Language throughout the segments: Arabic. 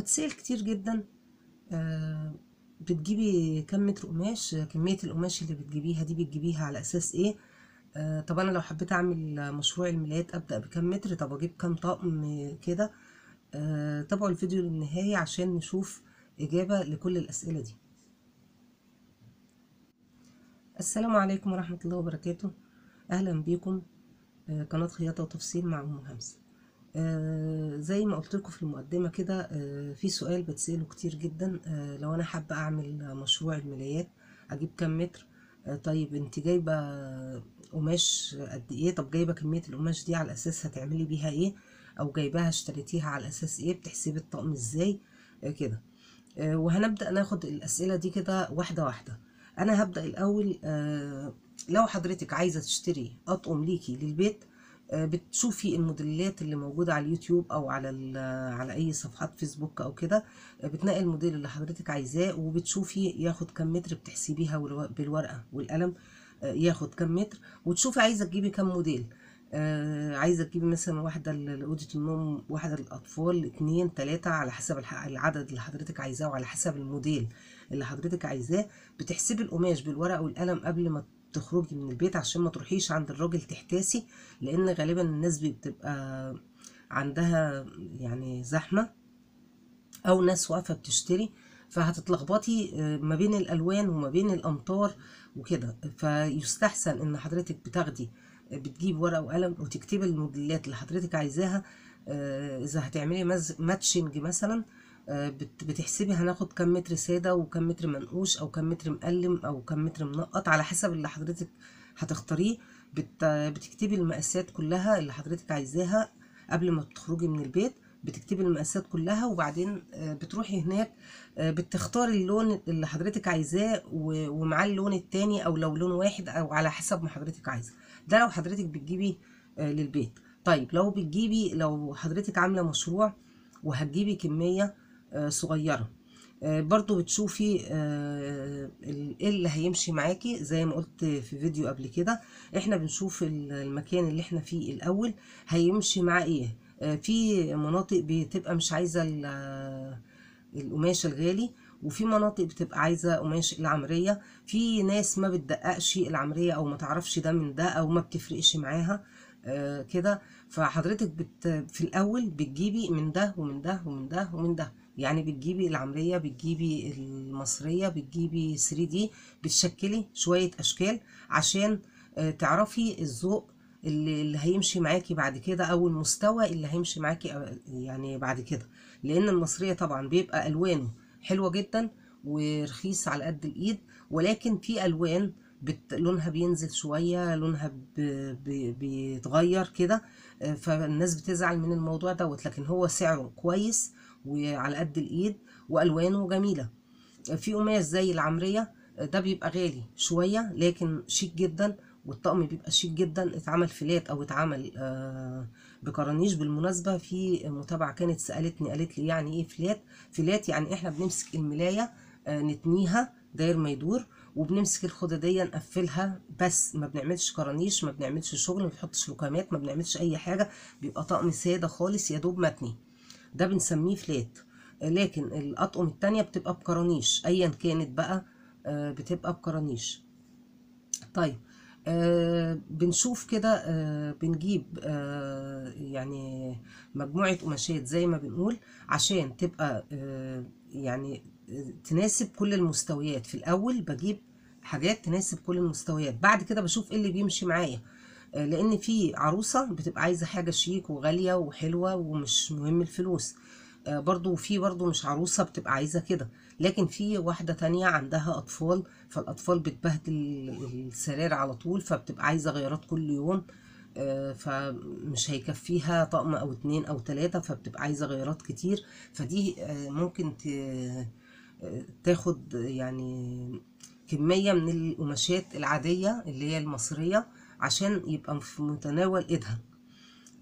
بتسأل كتير جدا آه، بتجيبي كم متر قماش كمية القماش اللي بتجيبيها دي بتجيبيها على أساس إيه آه، طب أنا لو حبيت أعمل مشروع الملايات أبدأ بكم متر طب أجيب كم طقم كده آه، تابعوا الفيديو للنهاية عشان نشوف إجابة لكل الأسئلة دي السلام عليكم ورحمة الله وبركاته أهلا بيكم قناة خياطة وتفصيل مع أم همسة آه، زي ما قلت لكم في المقدمة كده آه، في سؤال بتسأله كتير جدا آه، لو أنا حابة أعمل مشروع الملايات أجيب كام متر طيب أنت جايبة قماش قد إيه طب جايبة كمية القماش دي على أساس هتعملي بيها إيه أو جايباها اشتريتيها على أساس إيه بتحسبي الطقم إزاي كده وهنبدأ ناخد الأسئلة دي كده واحدة واحدة أنا هبدأ الأول لو حضرتك عايزة تشتري أطقم ليكي للبيت آه، بتشوفي الموديلات اللي موجوده على اليوتيوب او على على اي صفحات فيسبوك او كده آه، بتنقي الموديل اللي حضرتك عايزاه وبتشوفي ياخد كم متر بتحسبيها بالورقه والقلم آه، ياخد كم متر وتشوفي عايزه تجيبي كم موديل آه عايزه تجيبي مثلا واحده لاوضه النوم واحده للاطفال اتنين تلاته على حسب العدد اللي حضرتك عايزاه وعلى حسب الموديل اللي حضرتك عايزاه بتحسبي القماش بالورقه والقلم قبل ما تخرجي من البيت عشان ما تروحيش عند الراجل تحتاسي لان غالبا الناس بتبقى عندها يعني زحمه او ناس واقفه بتشتري فهتتلخبطي آه، ما بين الالوان وما بين الامطار وكده فيستحسن ان حضرتك بتاخدي بتجيب ورقه وقلم وتكتبي الموديلات اللي حضرتك عايزاها آه، اذا هتعملي ماتشنج مثلا بتحسبي هناخد كم متر سادة وكم متر منقوش أو كم متر مقلم أو كم متر منقط على حسب اللي حضرتك هتختاريه بتكتبي المقاسات كلها اللي حضرتك عايزاها قبل ما تخرجي من البيت بتكتبي المقاسات كلها وبعدين آه، بتروحي هناك آه، بتختاري اللون اللي حضرتك عايزاه ومعاه اللون التاني او لو لون واحد او على حسب ما حضرتك عايزه ده لو حضرتك بتجيبي آه، للبيت طيب لو بتجيبي لو حضرتك عامله مشروع وهتجيبي كميه آه، صغيرة آه، برضو بتشوفي آه، ايه اللي هيمشي معاكي زي ما قلت في فيديو قبل كده احنا بنشوف المكان اللي احنا فيه الاول هيمشي مع ايه في مناطق بتبقى مش عايزة القماش الغالي وفي مناطق بتبقى عايزة قماش العمرية في ناس ما بتدققش العمرية او ما تعرفش ده من ده او ما بتفرقش معاها كده فحضرتك بت في الاول بتجيبي من ده ومن ده ومن ده ومن ده يعني بتجيبي العملية بتجيبي المصرية بتجيبي 3 دي بتشكلي شوية أشكال عشان آه، تعرفي الذوق اللي هيمشي معاكي بعد كده او المستوى اللي هيمشي معاكي يعني بعد كده لان المصريه طبعا بيبقى الوانه حلوه جدا ورخيص على قد الايد ولكن في الوان بت... لونها بينزل شويه لونها ب... ب... بيتغير كده آه، فالناس بتزعل من الموضوع دوت لكن هو سعره كويس وعلى قد الايد والوانه جميله في قماش زي العمريه ده بيبقى غالي شويه لكن شيك جدا والطقم بيبقى شيك جدا اتعمل فلات او اتعمل آه، بكرانيش بالمناسبه في متابعه كانت سالتني قالت لي يعني ايه فلات فلات يعني احنا بنمسك الملايه آه، نتنيها داير ما يدور وبنمسك الخوذه دي نقفلها بس ما بنعملش كرانيش ما بنعملش شغل ما بنحطش ركامات ما بنعملش اي حاجه بيبقى طقم ساده خالص يا دوب متني ده بنسميه فلات آه، لكن الأطقم التانية بتبقى بكرانيش أيا كانت بقى آه، بتبقى بكرانيش طيب آه بنشوف كده آه بنجيب آه يعني مجموعة قماشات زي ما بنقول عشان تبقى آه يعني آه، تناسب كل المستويات في الأول بجيب حاجات تناسب كل المستويات بعد كده بشوف ايه اللي بيمشي معايا آه، لان في عروسه بتبقى عايزه حاجه شيك وغاليه وحلوه ومش مهم الفلوس آه، برضو في برضو مش عروسة بتبقى عايزة كده لكن في واحدة تانية عندها أطفال فالأطفال بتبهدل السرير على طول فبتبقى عايزة غيرات كل يوم آه، فمش هيكفيها طقم أو اتنين أو تلاتة فبتبقى عايزة غيرات كتير فدي ممكن تاخد يعني كمية من القماشات العادية اللي هي المصرية عشان يبقى في متناول ايدها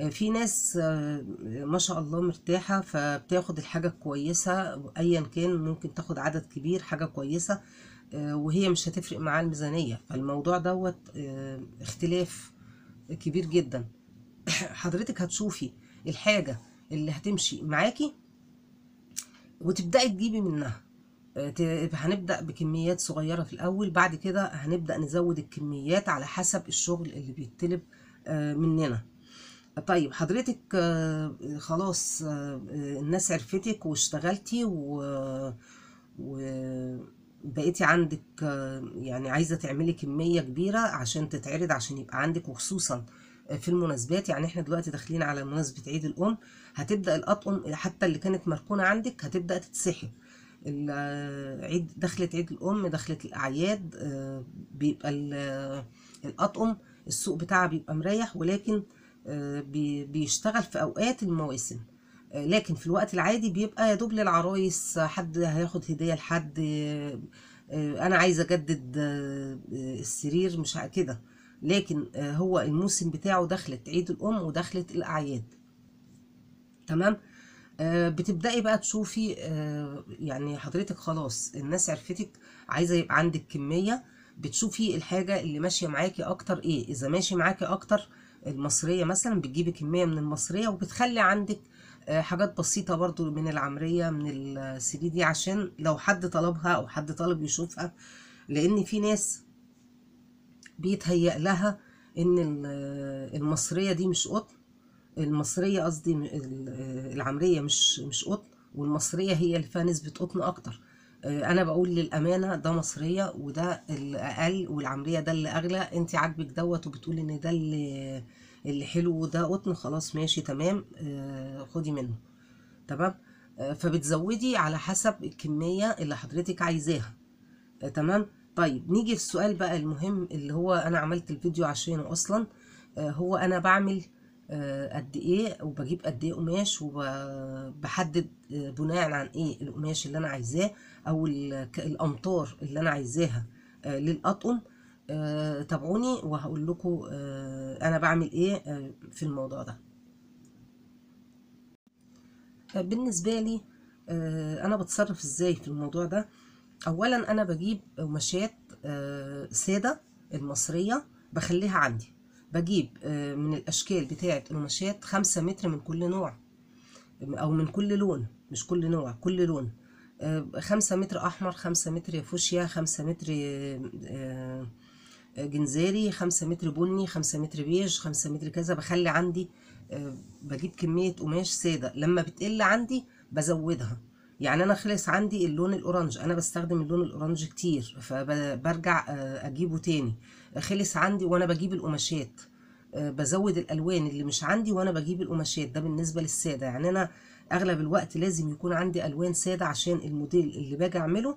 آه، في ناس آه، ما شاء الله مرتاحة فبتاخد الحاجة الكويسة أيا كان ممكن تاخد عدد كبير حاجة كويسة آه، وهي مش هتفرق معاها الميزانية فالموضوع دوت اختلاف كبير جدا حضرتك هتشوفي الحاجة اللي هتمشي معاكي وتبدأي تجيبي منها هنبدأ بكميات صغيرة في الأول بعد كده هنبدأ نزود الكميات على حسب الشغل اللي بيتطلب آه، مننا طيب حضرتك آه، خلاص آه، الناس عرفتك واشتغلتي و... وبقيتي عندك يعني عايزة تعملي كمية كبيرة عشان تتعرض عشان يبقى عندك وخصوصا في المناسبات يعني احنا دلوقتي داخلين على مناسبة عيد الأم هتبدأ الأطقم حتى اللي كانت مركونة عندك هتبدأ تتسحب عيد دخلة عيد الأم دخلة الأعياد آه، بيبقى الأطقم السوق بتاعها بيبقى مريح ولكن آه، بيشتغل في أوقات المواسم آه، لكن في الوقت العادي بيبقى يا دوب للعرايس حد هياخد هدية لحد أنا عايزة أجدد السرير مش كده لكن هو الموسم بتاعه دخلت عيد الأم ودخلت الأعياد تمام آه، بتبدأي بقى تشوفي آه، يعني حضرتك خلاص الناس عرفتك عايزة يبقى عندك كمية بتشوفي الحاجة اللي ماشية معاكي أكتر إيه إذا ماشي معاكي أكتر المصرية مثلا بتجيبي كمية من المصرية وبتخلي عندك آه، حاجات بسيطة برضو من العمرية من السري دي عشان لو حد طلبها أو حد طلب يشوفها لأن في ناس بيتهيأ لها إن المصرية دي مش قطن المصرية قصدي العمرية مش مش قطن والمصرية هي اللي فيها نسبة قطن أكتر آه، أنا بقول للأمانة ده مصرية وده الأقل والعمرية ده اللي أغلى أنت عاجبك دوت وبتقولي إن ده اللي اللي حلو وده قطن خلاص ماشي تمام آه، خدي منه تمام آه، فبتزودي على حسب الكمية اللي حضرتك عايزاها تمام طيب نيجي السؤال بقى المهم اللي هو أنا عملت الفيديو عشانه أصلا هو أنا بعمل آه، قد ايه وبجيب قد ايه قماش وبحدد آه، بناء عن ايه القماش اللي انا عايزاه او الامطار اللي انا عايزاها آه، للاطقم تابعوني وهقول لكم انا بعمل ايه في الموضوع ده بالنسبه لي انا بتصرف ازاي في الموضوع ده اولا انا بجيب قماشات ساده المصريه بخليها عندي بجيب آه، من الأشكال بتاعة القماشات خمسة متر من كل نوع أو من كل لون مش كل نوع كل لون آه، خمسة متر أحمر خمسة متر فوشيا خمسة متر آه، جنزاري خمسة متر بني خمسة متر بيج خمسة متر كذا بخلي عندي بجيب كمية قماش سادة لما بتقل عندي بزودها يعني انا خلص عندي اللون الاورنج انا بستخدم اللون الاورنج كتير فبرجع آه، اجيبه تاني خلص عندي وانا بجيب القماشات آه، بزود الالوان اللي مش عندي وانا بجيب القماشات ده بالنسبه للساده يعني انا اغلب الوقت لازم يكون عندي الوان ساده عشان الموديل اللي باجي اعمله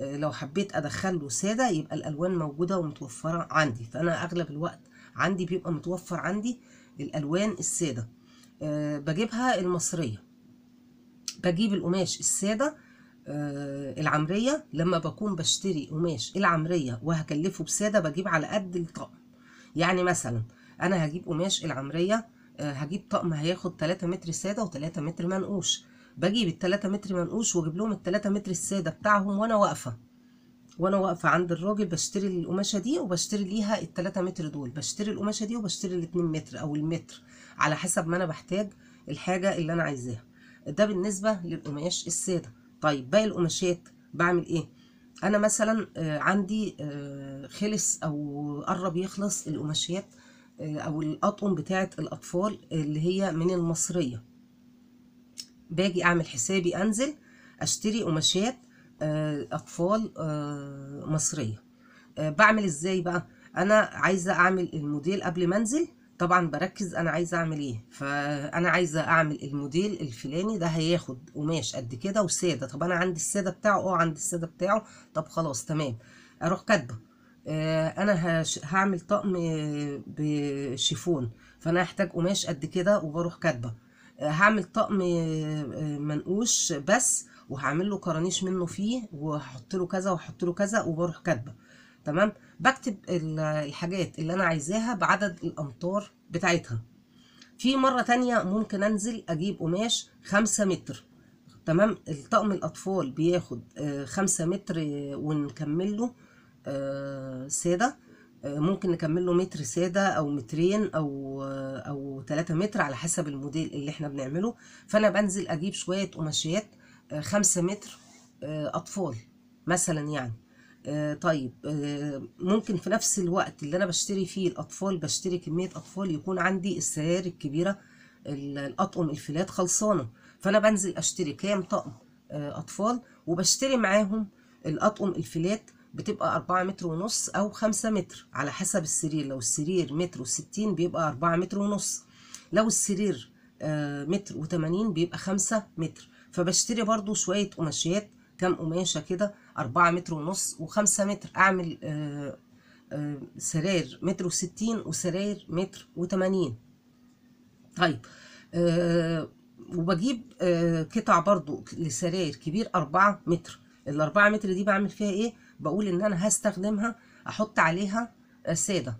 آه، لو حبيت ادخله ساده يبقى الالوان موجوده ومتوفره عندي فانا اغلب الوقت عندي بيبقى متوفر عندي الالوان الساده بجيبها المصريه بجيب القماش الساده آه، العمريه لما بكون بشتري قماش العمريه وهكلفه بساده بجيب على قد الطقم يعني مثلا انا هجيب قماش العمريه آه، هجيب طقم هياخد 3 متر ساده و3 متر منقوش بجيب ال 3 متر منقوش واجيب لهم ال 3 متر الساده بتاعهم وانا واقفه وانا واقفه عند الراجل بشتري القماشه دي وبشتري ليها ال 3 متر دول بشتري القماشه دي وبشتري ال 2 متر او المتر على حسب ما انا بحتاج الحاجه اللي انا عايزاها ده بالنسبة للقماش السادة طيب باقي القماشات بعمل ايه انا مثلا آه، عندي آه، خلص او قرب يخلص القماشات آه، او الاطقم بتاعه الاطفال اللي هي من المصريه باجي اعمل حسابي انزل اشتري قماشات اطفال مصريه بعمل ازاي بقى انا عايزه اعمل الموديل قبل ما انزل طبعا بركز انا عايزه اعمل ايه فانا عايزه اعمل الموديل الفلاني ده هياخد قماش قد كده وساده طب انا عندي الساده بتاعه اه عندي الساده بتاعه طب خلاص تمام اروح كاتبه آه، انا هعمل طقم بشيفون فانا هحتاج قماش قد كده وبروح كاتبه آه، هعمل طقم آه، منقوش بس وهعمل له كرانيش منه فيه وهحط له كذا وهحط له كذا وبروح كاتبه تمام بكتب الحاجات اللي انا عايزاها بعدد الامتار بتاعتها في مره تانية ممكن انزل اجيب قماش خمسة متر تمام الطقم الاطفال بياخد آه، خمسة متر ونكمل له آه، ساده آه، ممكن نكمل له متر ساده او مترين او او 3 متر على حسب الموديل اللي احنا بنعمله فانا بنزل اجيب شويه قماشات خمسة متر اطفال مثلا يعني آه، طيب آه، ممكن في نفس الوقت اللي انا بشتري فيه الاطفال بشتري كميه اطفال يكون عندي السيارة الكبيره الاطقم الفيلات خلصانه فانا بنزل اشتري كام طقم آه، اطفال وبشتري معاهم الاطقم الفيلات بتبقى 4 متر ونص او 5 متر على حسب السرير لو السرير متر و60 بيبقى 4 متر ونص لو السرير متر و80 بيبقى 5 متر فبشتري برضو شويه قماشات كام قماشة كده أربعة متر ونص وخمسة متر أعمل آه، آه، سراير متر وستين وسراير متر وتمانين طيب آه، وبجيب قطع برضو لسراير كبير أربعة متر الأربعة متر دي بعمل فيها إيه؟ بقول إن أنا هستخدمها أحط عليها سادة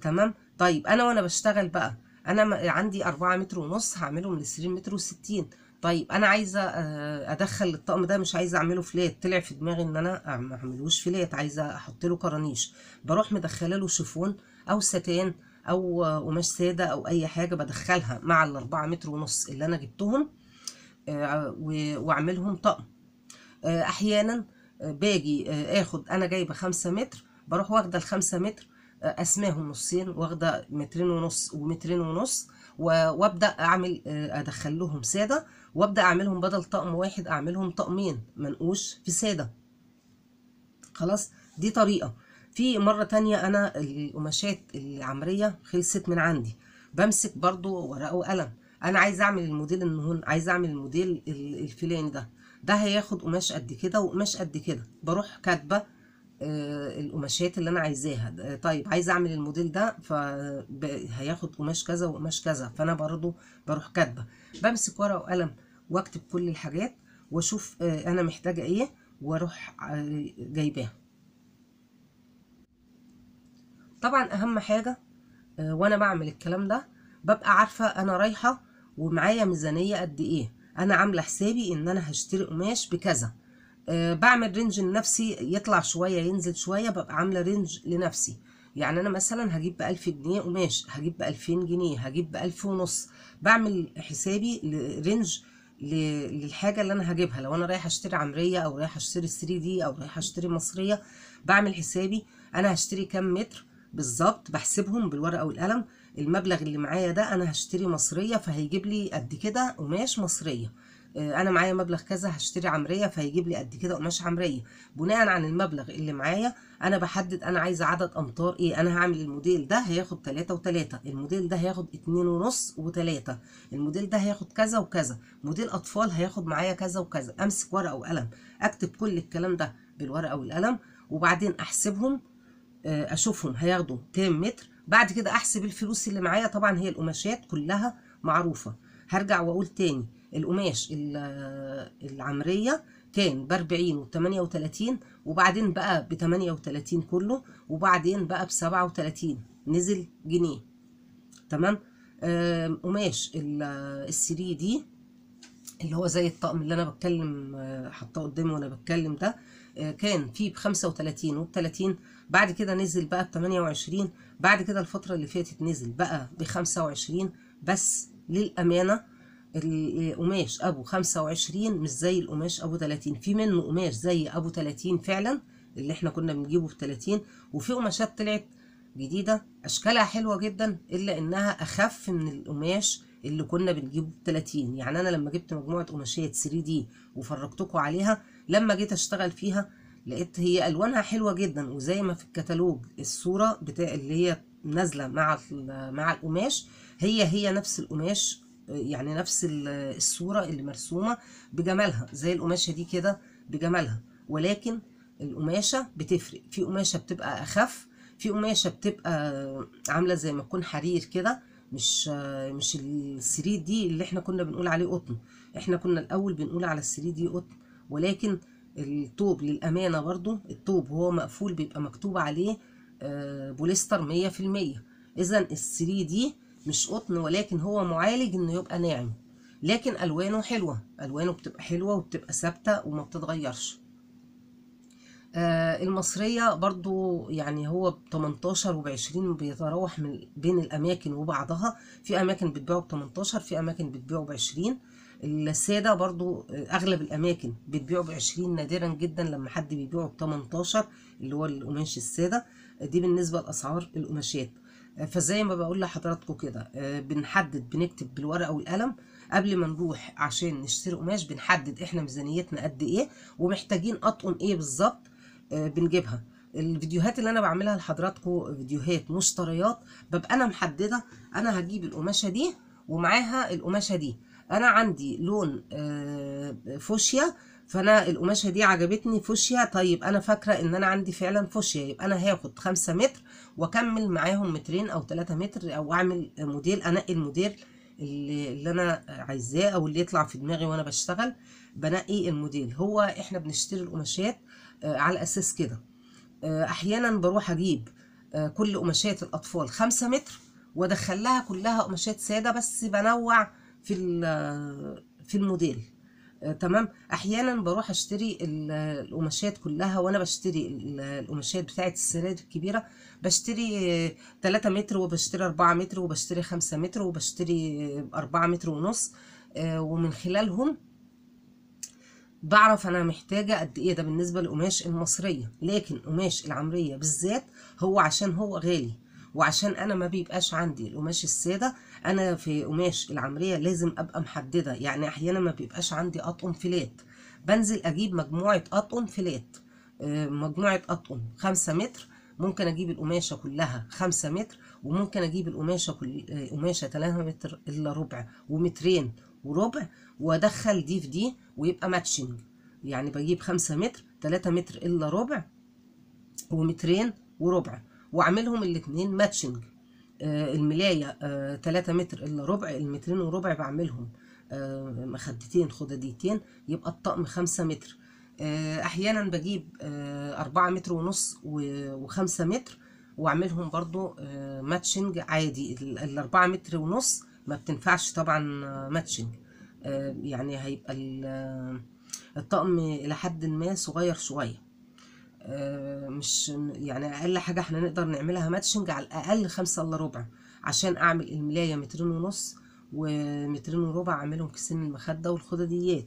تمام؟ طيب أنا وأنا بشتغل بقى أنا عندي أربعة متر ونص هعملهم لسرير متر وستين طيب انا عايزه آه، ادخل الطقم ده مش عايزه اعمله فلات طلع في دماغي ان انا ما اعملوش فلات عايزه احط له كرانيش بروح مدخله له شيفون او ستان او قماش ساده او اي حاجه بدخلها مع الاربعة متر ونص اللي انا جبتهم آه، واعملهم طقم آه، احيانا باجي اخد انا جايبه خمسة متر بروح واخده الخمسة متر اسماهم نصين واخده مترين ونص ومترين ونص وابدا اعمل آه، ادخل لهم ساده وابدا اعملهم بدل طقم واحد اعملهم طقمين منقوش في ساده خلاص دي طريقه في مره تانية انا القماشات العمريه خلصت من عندي بمسك برضو ورقه وقلم انا عايز اعمل الموديل هون عايز اعمل الموديل الفلاني ده ده هياخد قماش قد كده وقماش قد كده بروح كاتبه آه، القماشات اللي انا عايزاها طيب عايزه اعمل الموديل ده فهياخد قماش كذا وقماش كذا فانا برضو بروح كاتبه بمسك ورقه وقلم واكتب كل الحاجات واشوف آه، انا محتاجه ايه واروح آه، جايباها طبعا اهم حاجه وانا بعمل الكلام ده ببقى عارفه انا رايحه ومعايا ميزانيه قد ايه انا عامله حسابي ان انا هشتري قماش بكذا آه، بعمل رينج لنفسي يطلع شوية ينزل شوية ببقى عاملة رينج لنفسي يعني أنا مثلا هجيب بألف جنيه قماش هجيب بألفين جنيه هجيب بألف ونص بعمل حسابي لرينج للحاجة اللي أنا هجيبها لو أنا رايح أشتري عمرية أو رايح أشتري 3 دي أو رايح أشتري مصرية بعمل حسابي أنا هشتري كام متر بالظبط بحسبهم بالورقة والقلم المبلغ اللي معايا ده أنا هشتري مصرية فهيجيب لي قد كده قماش مصرية آه، انا معايا مبلغ كذا هشتري عمريه فهيجيب لي قد كده قماش عمريه بناء عن المبلغ اللي معايا انا بحدد انا عايزه عدد امتار ايه انا هعمل الموديل ده هياخد 3 و3 الموديل ده هياخد اتنين و3 الموديل ده هياخد كذا وكذا موديل اطفال هياخد معايا كذا وكذا امسك ورقه وقلم اكتب كل الكلام ده بالورقه والقلم وبعدين احسبهم آه، اشوفهم هياخدوا كام متر بعد كده احسب الفلوس اللي معايا طبعا هي القماشات كلها معروفه هرجع واقول تاني القماش العمرية كان بأربعين وتمانية وتلاتين وبعدين بقى بتمانية وتلاتين كله وبعدين بقى بسبعة وتلاتين نزل جنيه تمام قماش السري دي اللي هو زي الطقم اللي انا بتكلم آه، حاطاه قدامي وانا بتكلم ده آه، كان فيه ب 35 وب 30 بعد كده نزل بقى ب 28 بعد كده الفتره اللي فاتت نزل بقى ب 25 بس للامانه القماش آه، ابو 25 مش زي القماش ابو 30 في منه قماش زي ابو 30 فعلا اللي احنا كنا بنجيبه ب 30 وفي قماشات طلعت جديده اشكالها حلوه جدا الا انها اخف من القماش اللي كنا بنجيبه ب 30 يعني انا لما جبت مجموعه قماشات 3 دي وفرجتكم عليها لما جيت اشتغل فيها لقيت هي الوانها حلوه جدا وزي ما في الكتالوج الصوره بتاع اللي هي نازله مع مع القماش هي هي نفس القماش يعني نفس الصورة اللي مرسومة بجمالها زي القماشة دي كده بجمالها ولكن القماشة بتفرق في قماشة بتبقى أخف في قماشة بتبقى عاملة زي ما تكون حرير كده مش مش السرير دي اللي احنا كنا بنقول عليه قطن احنا كنا الأول بنقول على السرير دي قطن ولكن الطوب للأمانة برضو الطوب وهو مقفول بيبقى مكتوب عليه آه، بوليستر مية في المية إذا السري دي مش قطن ولكن هو معالج انه يبقى ناعم لكن الوانه حلوه الوانه بتبقى حلوه وبتبقى ثابته وما بتتغيرش آه المصريه برضو يعني هو ب 18 وب 20 بيتراوح من بين الاماكن وبعضها في اماكن بتبيعه ب 18 في اماكن بتبيعه ب 20 الساده برضو اغلب الاماكن بتبيعه ب 20 نادرا جدا لما حد بيبيعه ب 18 اللي هو القماش الساده دي بالنسبه لاسعار القماشات فزي ما بقول لحضراتكم كده آه، بنحدد بنكتب بالورقه والقلم قبل ما نروح عشان نشتري قماش بنحدد احنا ميزانيتنا قد ايه ومحتاجين اطقم ايه بالظبط آه، بنجيبها الفيديوهات اللي انا بعملها لحضراتكم فيديوهات مشتريات ببقى انا محدده انا هجيب القماشه دي ومعاها القماشه دي انا عندي لون آه، فوشيا فانا القماشه دي عجبتني فوشيا طيب انا فاكره ان انا عندي فعلا فوشيا يبقى انا هاخد 5 متر واكمل معاهم مترين او 3 متر او اعمل موديل انقي الموديل اللي, اللي انا عايزاه او اللي يطلع في دماغي وانا بشتغل بنقي الموديل هو احنا بنشتري القماشات آه، على اساس كده آه، احيانا بروح اجيب آه، كل قماشات الاطفال 5 متر وادخل لها كلها قماشات ساده بس بنوع في في الموديل آه، تمام احيانا بروح اشتري القماشات كلها وانا بشتري القماشات بتاعه السراير الكبيره بشتري 3 متر وبشتري 4 متر وبشتري 5 متر وبشتري 4 متر ونص آه، ومن خلالهم بعرف انا محتاجه قد ايه ده بالنسبه للقماش المصريه لكن قماش العمريه بالذات هو عشان هو غالي وعشان انا ما بيبقاش عندي القماش الساده انا في قماش العمريه لازم ابقى محدده يعني احيانا ما بيبقاش عندي اطقم فيلات بنزل اجيب مجموعه اطقم فيلات آه، مجموعه اطقم 5 متر ممكن اجيب القماشه كلها 5 متر وممكن اجيب القماشه كل آه، قماشه 3 متر الا ربع ومترين وربع وادخل دي في دي ويبقى ماتشنج يعني بجيب 5 متر 3 متر الا ربع ومترين وربع واعملهم الاثنين ماتشنج آه، الملايه 3 آه، متر الا ربع المترين وربع بعملهم آه، مخدتين خدديتين يبقى الطقم 5 متر احيانا بجيب 4 متر ونص و5 متر واعملهم برضو ماتشنج عادي ال 4 متر ونص ما بتنفعش طبعا ماتشنج يعني هيبقى الطقم الى حد ما صغير شويه آه، مش يعني اقل حاجه احنا نقدر نعملها ماتشنج على الاقل خمسة الا ربع عشان اعمل الملايه مترين ونص ومترين وربع اعملهم كيسين المخده والخدديات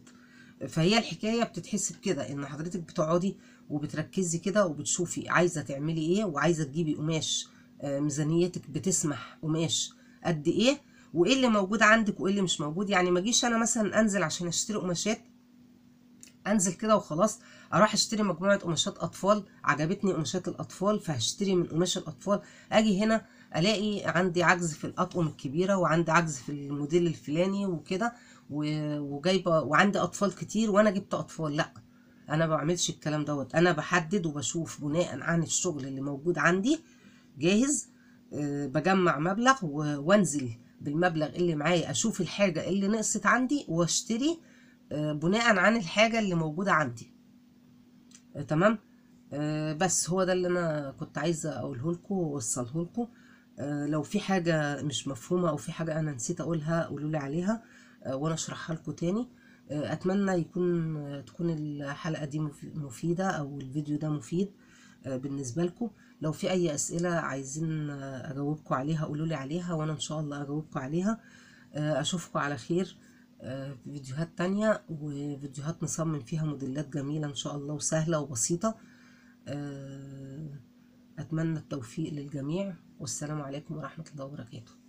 فهي الحكايه بتتحسب كده ان حضرتك بتقعدي وبتركزي كده وبتشوفي عايزه تعملي ايه وعايزه تجيبي قماش آه، ميزانيتك بتسمح قماش قد ايه وايه اللي موجود عندك وايه اللي مش موجود يعني ما اجيش انا مثلا انزل عشان اشتري قماشات انزل كده وخلاص اروح اشتري مجموعه قماشات اطفال عجبتني قماشات الاطفال فهشتري من قماش الاطفال اجي هنا الاقي عندي عجز في الاطقم الكبيره وعندي عجز في الموديل الفلاني وكده وجايبه وعندي اطفال كتير وانا جبت اطفال لا انا ما بعملش الكلام دوت انا بحدد وبشوف بناء عن الشغل اللي موجود عندي جاهز آه، بجمع مبلغ وانزل بالمبلغ اللي معايا اشوف الحاجه اللي نقصت عندي واشتري آه، بناء عن الحاجه اللي موجوده عندي آه، تمام آه، بس هو ده اللي انا كنت عايزه اقوله لكم واوصله لكم لو في حاجه مش مفهومه او في حاجه انا نسيت اقولها قولوا لي عليها وانا اشرحها لكم تاني اتمنى يكون تكون الحلقه دي مفيده او الفيديو ده مفيد بالنسبه لكم لو في اي اسئله عايزين اجاوبكم عليها قولوا لي عليها وانا ان شاء الله اجاوبكم عليها اشوفكم على خير آه، فيديوهات تانية وفيديوهات نصمم فيها موديلات جميلة ان شاء الله وسهلة وبسيطة آه، اتمنى التوفيق للجميع والسلام عليكم ورحمة الله وبركاته